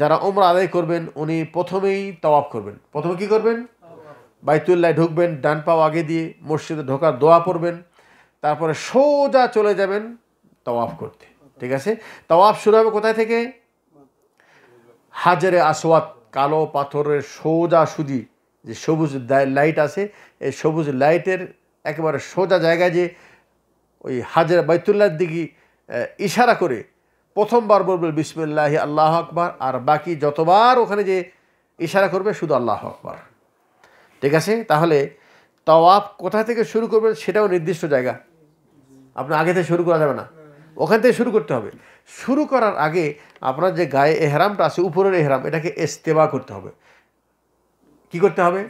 যারা ওমরা আদায় করবেন উনি প্রথমেই তওয়াফ করবেন প্রথমে কি করবেন বাইতুল্লায় ঢুকবেন ডান পাও আগে দিয়ে মসজিদে ঢোকার দোয়া পড়বেন তারপরে সোজা চলে যাবেন তওয়াফ করতে ঠিক আছে তওয়াফ শুরু হবে কোথায় থেকে হাজারে আসোয়াত কালো পাথরের সোজা সুজি যে সবুজ লাইট আছে এই সবুজ লাইটের একেবারে সোজা জায়গায় যে ওই হাজারে বাইতুল্লার দিকে ইশারা করে প্রথমবার বলবেন বিসমুল্লাহ আল্লাহ আকবর আর বাকি যতবার ওখানে যে ইশারা করবে শুধু আল্লাহ আকবর ঠিক আছে তাহলে তওয়াফ কোথা থেকে শুরু করবেন সেটাও নির্দিষ্ট জায়গা আপনার আগে থেকে শুরু করা যাবে না ওখান থেকে শুরু করতে হবে শুরু করার আগে আপনার যে গায়ে এহরামটা আছে উপরের এহরাম এটাকে ইস্তেমা করতে হবে কি করতে হবে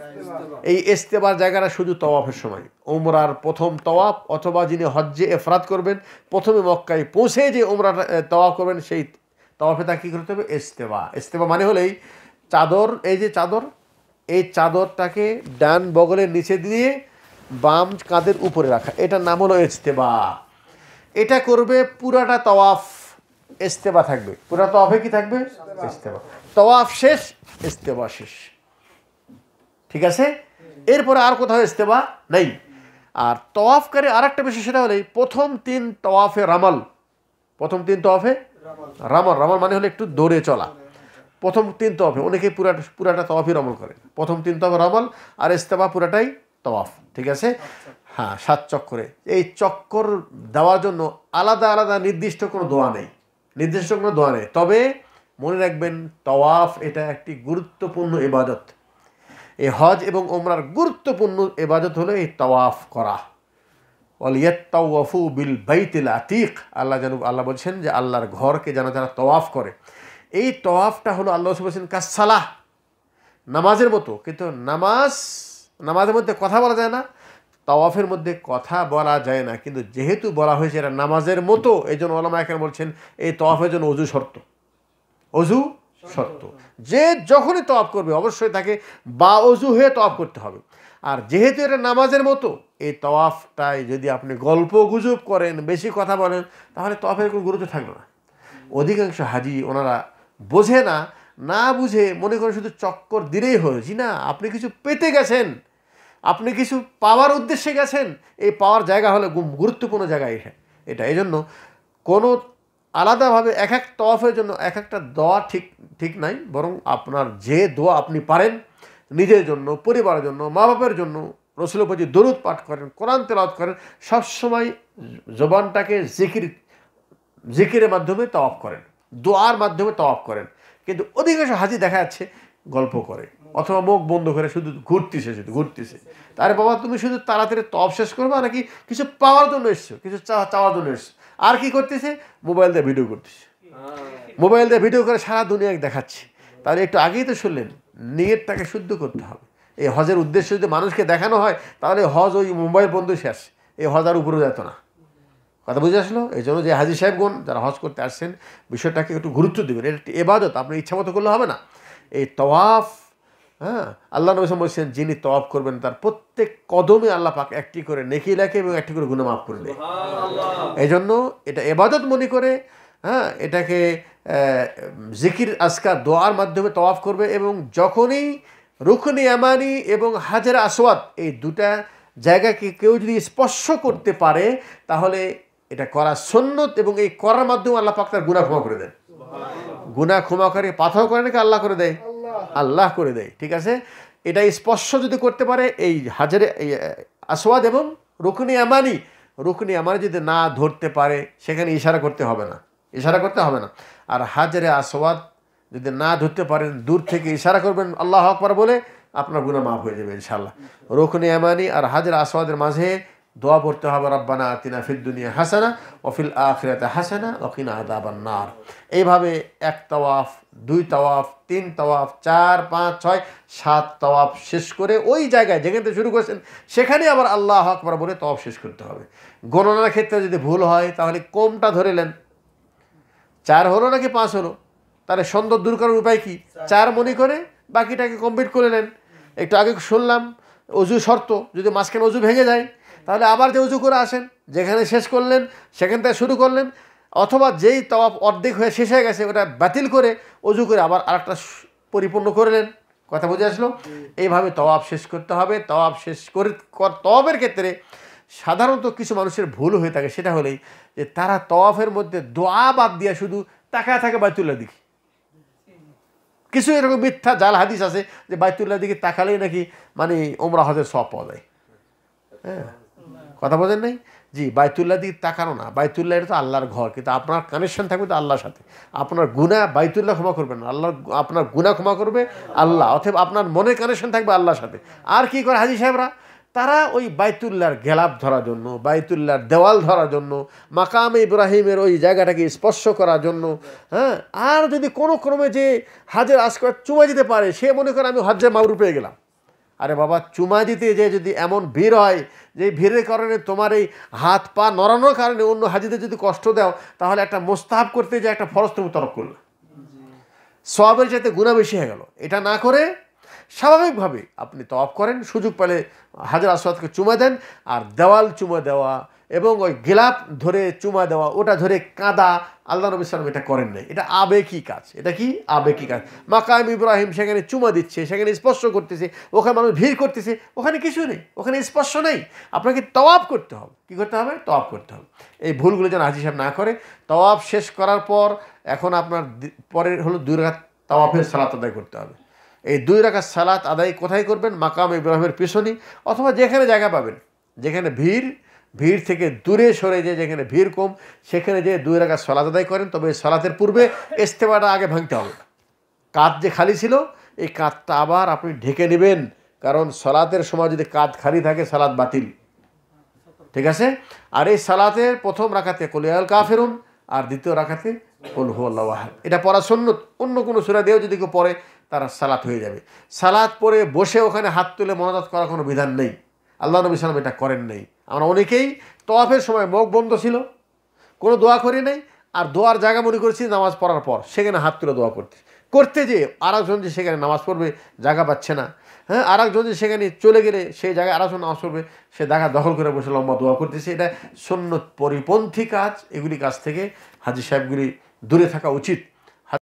এই ইস্তেবার জায়গাটা শুধু তওয়াফের সময় উমরার প্রথম তওয়াফ অথবা যিনি হজ্জে এফরাত করবেন প্রথমে মক্কায় পৌঁছে যে উমরা তওয়াফ করবেন সেই তওয়াফে তা কী করতে হবে ইস্তেবা ইস্তেবা মানে হলেই চাদর এই যে চাদর এই চাদরটাকে ডান বগলের নিচে দিয়ে বাম কাঁধের উপরে রাখা এটার নাম হলো ইস্তেবা এটা করবে পুরাটা তওয়াফ ইস্তেবা থাকবে পুরা তওয়াফে কি থাকবে ইস্তেবা তওয়াফ শেষ ইস্তেবা শেষ ঠিক আছে এরপরে আর কোথাও ইস্তেমা নেই আর তওয়াফকারী আর একটা বিষয় সেটা হলে প্রথম তিন তওয়াফে রামাল প্রথম তিন তওয়াফে রামাল রামাল মানে হলে একটু দৌড়ে চলা প্রথম তিন তওয়াফে অনেকেই পুরাটা পুরাটা তওয়াফই রমল করে প্রথম তিন তওয়াফ রমল আর ইস্তেমা পুরাটাই তওয়াফ ঠিক আছে হ্যাঁ সাত চক্করে এই চক্কর দেওয়ার জন্য আলাদা আলাদা নির্দিষ্ট কোনো দোয়া নেই নির্দিষ্ট কোনো দোয়া নেই তবে মনে রাখবেন তওয়াফ এটা একটি গুরুত্বপূর্ণ ইবাদত হজ এবং ওমরার গুরুত্বপূর্ণ এবাজত হলো এই তওয়াফ করা অলিয়াত্তাওয়াফু বিল বাইতিল আতিক আল্লাহ যেন আল্লাহ বলছেন যে আল্লাহর ঘরকে যেন যারা তওয়াফ করে এই তওয়াফটা হলো আল্লাহ বলছেন কাসালাহ নামাজের মতো কিন্তু নামাজ নামাজের মধ্যে কথা বলা যায় না তাওয়াফের মধ্যে কথা বলা যায় না কিন্তু যেহেতু বলা হয়েছে এটা নামাজের মতো এই জন্য এখানে বলছেন এই তওয়াফের জন্য অজু শর্ত অজু শর্ত যে যখনই তফ করবে অবশ্যই তাকে বা অজু হয়ে তফ করতে হবে আর যেহেতু এটা নামাজের মতো এই তওয়াফটায় যদি আপনি গল্প গুজব করেন বেশি কথা বলেন তাহলে তফের কোনো গুরুত্ব থাকবে না অধিকাংশ হাজি ওনারা বোঝে না না বুঝে মনে করেন শুধু চক্কর দিলেই হয়েছি না আপনি কিছু পেতে গেছেন আপনি কিছু পাওয়ার উদ্দেশ্যে গেছেন এই পাওয়ার জায়গা হলে গুরুত্বপূর্ণ জায়গায় এটা এই জন্য কোনো আলাদাভাবে এক এক তফের জন্য এক একটা দোয়া ঠিক ঠিক নাই বরং আপনার যে দোয়া আপনি পারেন নিজের জন্য পরিবারের জন্য মা বাপের জন্য রসুলপতি দরুদ পাঠ করেন কোরআন তেলাওয়াত করেন সবসময় জবানটাকে জিকির জিকিরের মাধ্যমে তওয়াফ করেন দোয়ার মাধ্যমে তওয়াফ করেন কিন্তু অধিকাংশ হাজি দেখা যাচ্ছে গল্প করে অথবা মুখ বন্ধ করে শুধু ঘুরতেছে শুধু ঘুরতেছে তার বাবা তুমি শুধু তাড়াতাড়ি তপ শেষ করবা নাকি কিছু পাওয়ার জন্য এসছো কিছু চাওয়ার জন্য এসছো আর কি করতেছে মোবাইল দিয়ে ভিডিও করতেছে মোবাইল দিয়ে ভিডিও করে সারা দুনিয়াকে দেখাচ্ছে তাহলে একটু আগেই তো শুনলেন নিয়েরটাকে শুদ্ধ করতে হবে এই হজের উদ্দেশ্য যদি মানুষকে দেখানো হয় তাহলে হজ ওই মোবাইল বন্ধ শেষ এই হজ আর উপরে যেত না কথা বুঝে আসলো এই জন্য যে হাজি সাহেবগণ যারা হজ করতে আসছেন বিষয়টাকে একটু গুরুত্ব দেবেন এটা এবাদত আপনি ইচ্ছা মতো করলে হবে না এই তওয়াফ হ্যাঁ আল্লাহ নবী বলছেন যিনি তওয়াব করবেন তার প্রত্যেক কদমে আল্লাহ পাক একটি করে নেকি লেখে এবং একটি করে গুণমাফ মাফ করে দেয় এই জন্য এটা এবাদত মনে করে হ্যাঁ এটাকে জিকির আজকার দোয়ার মাধ্যমে তওয়াফ করবে এবং যখনই রুখনি আমানি এবং হাজার আসওয়াত এই দুটা জায়গাকে কেউ যদি স্পর্শ করতে পারে তাহলে এটা করা সন্ন্যত এবং এই করার মাধ্যমে আল্লাহ পাক তার গুণা ক্ষমা করে দেন গুণা ক্ষমা করে পাথর করে নাকি আল্লাহ করে দেয় আল্লাহ করে দেয় ঠিক আছে এটা স্পর্শ যদি করতে পারে এই হাজারে আসওয়াদ এবং রুকনি আমানি রুকনি আমানি যদি না ধরতে পারে সেখানে ইশারা করতে হবে না ইশারা করতে হবে না আর হাজারে আসওয়াদ যদি না ধরতে পারেন দূর থেকে ইশারা করবেন আল্লাহ আকবর বলে আপনার গুণা মাফ হয়ে যাবে ইনশাল্লাহ রুকনি আমানি আর হাজার আসওয়াদের মাঝে দোয়া পড়তে হবে রব্বানা আতিনা ফিল দুনিয়া হাসানা ওফিল আখরাতে হাসানা ওকিনা আদাবান্নার এইভাবে এক তওয়াফ দুই তওয়াফ তিন তওয়াফ চার পাঁচ ছয় সাত তওয়াফ শেষ করে ওই জায়গায় যেখানে শুরু করেছেন সেখানে আবার আল্লাহ আকবর বলে তওয়াফ শেষ করতে হবে গণনার ক্ষেত্রে যদি ভুল হয় তাহলে কমটা ধরেলেন চার হলো নাকি পাঁচ হলো তাহলে সন্দেহ দূর করার উপায় কি চার মনে করে বাকিটাকে কমপ্লিট করে নেন একটু আগে শুনলাম অজু শর্ত যদি মাঝখানে অজু ভেঙে যায় তাহলে আবার যে উজু করে আসেন যেখানে শেষ করলেন সেখান থেকে শুরু করলেন অথবা যেই তওয়াপ অর্ধেক হয়ে শেষ হয়ে গেছে ওটা বাতিল করে অজু করে আবার আরেকটা পরিপূর্ণ করলেন কথা বুঝে আসলো এইভাবে তওয়াব শেষ করতে হবে তওয়াব শেষ করে তওয়াবের ক্ষেত্রে সাধারণত কিছু মানুষের ভুল হয়ে থাকে সেটা হলেই যে তারা তওয়াফের মধ্যে দোয়া বাদ দিয়া শুধু তাকায় থাকে বায়তুল্লাহ দিকে কিছু এরকম মিথ্যা জাল হাদিস আছে যে বায়তুল্লাহ দিকে তাকালেই নাকি মানে ওমরা হজের সব পাওয়া যায় হ্যাঁ কথা বোঝেন নাই জি বাইতুল্লাহ দিকে তাকানো না বাইতুল্লাহ এটা তো আল্লাহর ঘর কিন্তু আপনার কানেকশন থাকবে তো আল্লাহর সাথে আপনার গুণা বাইতুল্লাহ ক্ষমা করবেন আল্লাহ আপনার গুণা ক্ষমা করবে আল্লাহ অথবা আপনার মনে কানেকশন থাকবে আল্লাহর সাথে আর কি করে হাজি সাহেবরা তারা ওই বাইতুল্লাহর গেলাপ ধরার জন্য বাইতুল্লাহর দেওয়াল ধরার জন্য মাকাম ইব্রাহিমের ওই জায়গাটাকে স্পর্শ করার জন্য হ্যাঁ আর যদি কোনো ক্রমে যে হাজের আজকে চুমে যেতে পারে সে মনে করে আমি হজ্জে মাউরু পেয়ে গেলাম আরে বাবা চুমা দিতে যে যদি এমন ভিড় হয় যে ভিড়ের কারণে তোমার এই হাত পা নড়ানোর কারণে অন্য হাজিদের যদি কষ্ট দাও তাহলে একটা মোস্তাহাব করতে যে একটা ফরস্ত তরক করলে সবের যাতে গুণা বেশি হয়ে গেল এটা না করে স্বাভাবিকভাবে আপনি তফ করেন সুযোগ পেলে হাজার আসওয়াদকে চুমা দেন আর দেওয়াল চুমা দেওয়া এবং ওই গেলাপ ধরে চুমা দেওয়া ওটা ধরে কাঁদা আল্লাহ নবী সালাম এটা করেন নাই এটা আবেগী কাজ এটা কি আবেগী কাজ মাকায়ম ইব্রাহিম সেখানে চুমা দিচ্ছে সেখানে স্পর্শ করতেছে ওখানে মানুষ ভিড় করতেছে ওখানে কিছু নেই ওখানে স্পর্শ নেই আপনাকে তওয়াব করতে হবে কি করতে হবে তওয়াব করতে হবে এই ভুলগুলো যেন হাজি সাহেব না করে তওয়াব শেষ করার পর এখন আপনার পরের হলো দুই রাখাত তওয়াফের সালাত আদায় করতে হবে এই দুই রাখার সালাত আদায় কোথায় করবেন মাকাম ইব্রাহিমের পিছনে অথবা যেখানে জায়গা পাবেন যেখানে ভিড় ভিড় থেকে দূরে সরে যে যেখানে ভিড় কম সেখানে যে দুই রাখা সলাত আদায় করেন তবে এই সলাতের পূর্বে ইস্তেমাটা আগে ভাঙতে হবে কাঁধ যে খালি ছিল এই কাঁধটা আবার আপনি ঢেকে নেবেন কারণ সলাতের সময় যদি কাঁধ খালি থাকে সালাদ বাতিল ঠিক আছে আর এই সালাতের প্রথম রাখাতে কলিয়াল ফেরুন আর দ্বিতীয় রাখাতে কল হু আল্লাহ এটা পড়া অন্য কোনো সুরা দেও যদি কেউ পড়ে তারা সালাত হয়ে যাবে সালাত পরে বসে ওখানে হাত তুলে মনাজাত করার কোনো বিধান নেই আল্লাহ নবী সালাম এটা করেন নেই আমরা অনেকেই তওয়াফের সময় মুখ বন্ধ ছিল কোনো দোয়া করি নাই আর দোয়ার জায়গা মনে করেছি নামাজ পড়ার পর সেখানে হাত তুলে দোয়া করতে করতে যে আরেকজন যে সেখানে নামাজ পড়বে জায়গা পাচ্ছে না হ্যাঁ আরেকজন যে সেখানে চলে গেলে সেই জায়গায় আরেকজন নামাজ পড়বে সে জায়গা দখল করে বসে লম্বা দোয়া করতেছে এটা সন্ন্যত পরিপন্থী কাজ এগুলি কাজ থেকে হাজি সাহেবগুলি দূরে থাকা উচিত